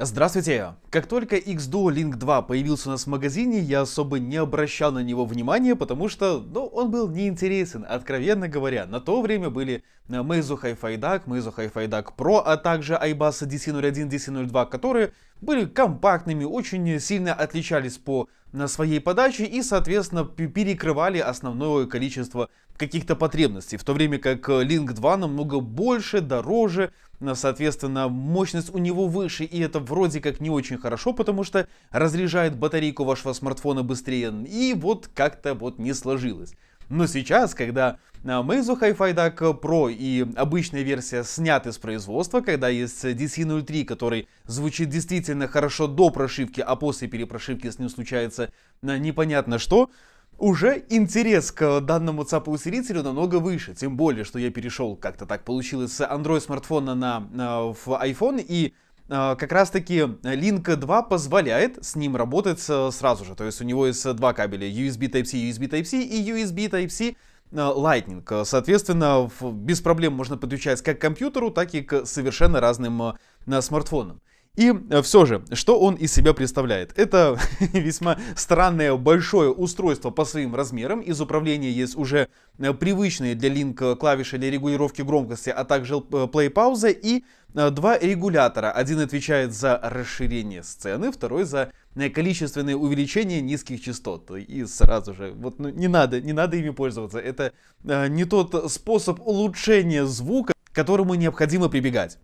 Здравствуйте! Как только x Xduo Link 2 появился у нас в магазине, я особо не обращал на него внимания, потому что, ну, он был неинтересен, откровенно говоря. На то время были э, Meizu Hi-Fi DAC, Meizu Hi-Fi DAC Pro, а также iBus DC01, DC02, которые были компактными, очень сильно отличались по э, своей подаче и, соответственно, перекрывали основное количество каких-то потребностей, в то время как э, Link 2 намного больше, дороже, соответственно, мощность у него выше, и это вроде как не очень хорошо, потому что разряжает батарейку вашего смартфона быстрее, и вот как-то вот не сложилось. Но сейчас, когда Meizu Hi-Fi DAC Pro и обычная версия сняты с производства, когда есть DC03, который звучит действительно хорошо до прошивки, а после перепрошивки с ним случается а, непонятно что, уже интерес к данному цапу намного выше. Тем более, что я перешел, как-то так получилось, с Android смартфона на, на э, в iPhone и э, как раз таки Link 2 позволяет с ним работать э, сразу же. То есть у него есть два кабеля USB Type-C, USB Type-C и USB Type-C Lightning. Соответственно, без проблем можно подключать как к компьютеру, так и к совершенно разным смартфонам. И э, все же, что он из себя представляет? Это весьма странное большое устройство по своим размерам. Из управления есть уже э, привычные для Link клавиши для регулировки громкости, а также э, play пауза и два регулятора. Один отвечает за расширение сцены, второй за количественное увеличение низких частот. И сразу же, вот ну, не надо, не надо ими пользоваться. Это не тот способ улучшения звука, к которому необходимо прибегать.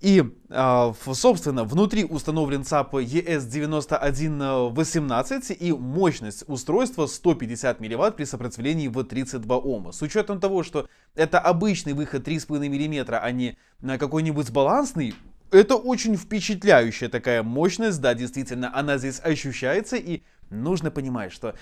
И, а, собственно, внутри установлен ЦАП ES9118 и мощность устройства 150 мВт при сопротивлении в 32 Ома. С учетом того, что это обычный выход 3,5 мм, а не а, какой-нибудь балансный, это очень впечатляющая такая мощность, да, действительно, она здесь ощущается, и нужно понимать, что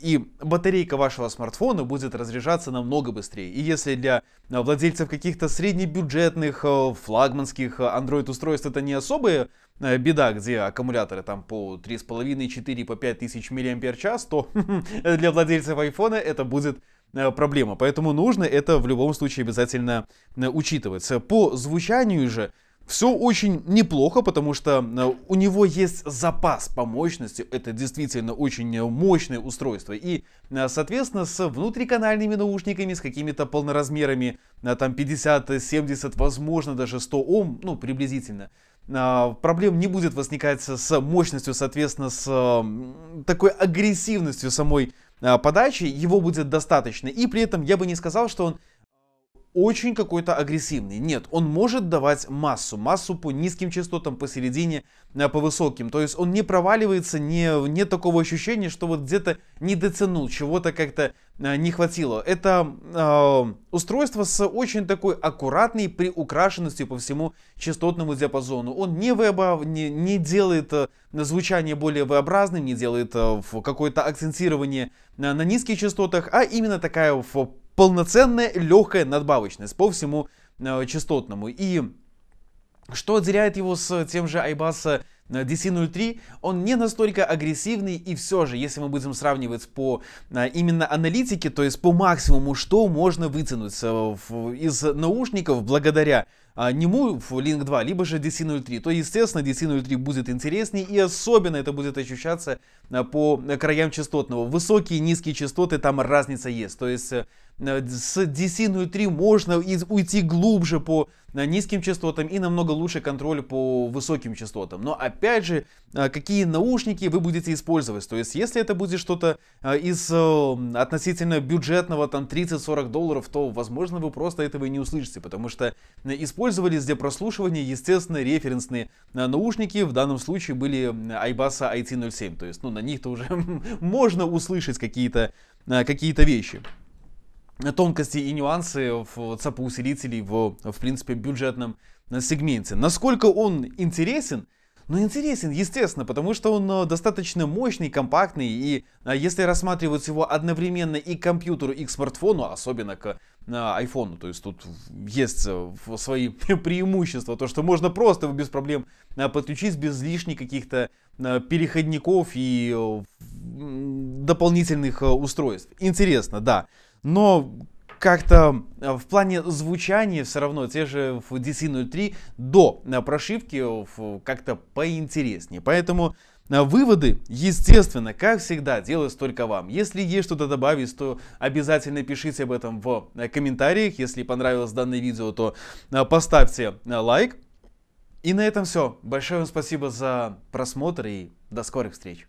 и батарейка вашего смартфона будет разряжаться намного быстрее. И если для э, владельцев каких-то среднебюджетных э, флагманских э, Android-устройств это не особая беда, где аккумуляторы там по 3,5, 4, по 5 тысяч миллиампер час, то для владельцев iPhone это будет проблема. Поэтому нужно это в любом случае обязательно учитывать. По звучанию же все очень неплохо, потому что э, у него есть запас по мощности. Это действительно очень э, мощное устройство. И, э, соответственно, с внутриканальными наушниками, с какими-то полноразмерами, там 50, 70, возможно, даже 100 Ом, ну, приблизительно, проблем не будет возникать с мощностью, соответственно, с такой агрессивностью самой подачи, его будет достаточно. И при этом я бы не сказал, что он очень какой-то агрессивный. Нет, он может давать массу, массу по низким частотам, посередине, э, по высоким. То есть он не проваливается, не, нет такого ощущения, что вот где-то не дотянул, чего-то как-то э, не хватило. Это э, устройство с очень такой аккуратной приукрашенностью по всему частотному диапазону. Он не, вебо, не, не делает э, звучание более V-образным, не делает какое-то акцентирование на низких частотах, а именно такая полноценная легкая надбавочное по всему э, частотному. И что отделяет его с тем же iBus э, DC03, он не настолько агрессивный, и все же, если мы будем сравнивать по э, именно аналитике, то есть по максимуму, что можно вытянуть э, из наушников благодаря а, нему в Link 2, либо же DC03, то, естественно, DC03 будет интереснее, и особенно это будет ощущаться а, по краям частотного. Высокие и низкие частоты, там разница есть. То есть э, э, с DC03 можно уйти глубже по э, низким частотам и намного лучше контроль по высоким частотам. Но опять же, какие наушники вы будете использовать? То есть, если это будет что-то из относительно бюджетного, там, 30-40 долларов, то, возможно, вы просто этого и не услышите, потому что использовать использовались для прослушивания, естественно, референсные э, наушники. В данном случае были Айбаса IT07. То есть, ну, на них-то уже можно услышать какие-то э, какие вещи тонкости и нюансы в цапоусилителей в, в принципе, бюджетном э, сегменте. Насколько он интересен? Ну, интересен, естественно, потому что он достаточно мощный, компактный, и если рассматривать его одновременно и к компьютеру, и к смартфону, особенно к iPhone. То есть тут есть свои преимущества, то что можно просто без проблем а, подключить, без лишних каких-то а, переходников и э, дополнительных э, устройств. Интересно, да. Но как-то а, в плане звучания все равно те же в DC03 до прошивки э, как-то поинтереснее. Поэтому а выводы, естественно, как всегда, делаются только вам. Если есть что-то добавить, то обязательно пишите об этом в э, комментариях. Если понравилось данное видео, то э, поставьте э, лайк. И на этом все. Большое вам спасибо за просмотр и до скорых встреч.